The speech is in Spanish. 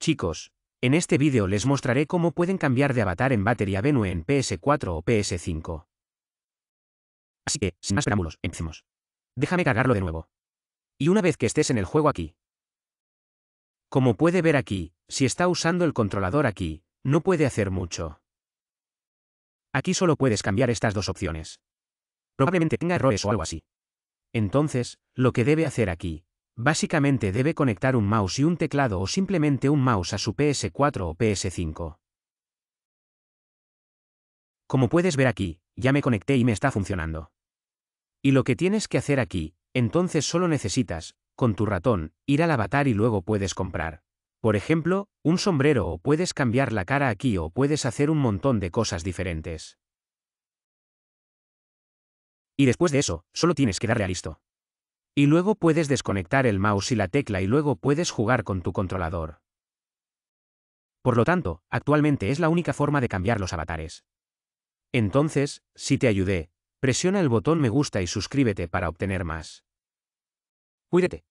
Chicos, en este vídeo les mostraré cómo pueden cambiar de avatar en Battery Venue en PS4 o PS5. Así que, sin más preámbulos, empecemos. Déjame cargarlo de nuevo. Y una vez que estés en el juego aquí. Como puede ver aquí, si está usando el controlador aquí, no puede hacer mucho. Aquí solo puedes cambiar estas dos opciones. Probablemente tenga errores o algo así. Entonces, lo que debe hacer aquí, Básicamente debe conectar un mouse y un teclado o simplemente un mouse a su PS4 o PS5. Como puedes ver aquí, ya me conecté y me está funcionando. Y lo que tienes que hacer aquí, entonces solo necesitas, con tu ratón, ir al avatar y luego puedes comprar. Por ejemplo, un sombrero o puedes cambiar la cara aquí o puedes hacer un montón de cosas diferentes. Y después de eso, solo tienes que darle a listo. Y luego puedes desconectar el mouse y la tecla y luego puedes jugar con tu controlador. Por lo tanto, actualmente es la única forma de cambiar los avatares. Entonces, si te ayudé, presiona el botón me gusta y suscríbete para obtener más. Cuídate.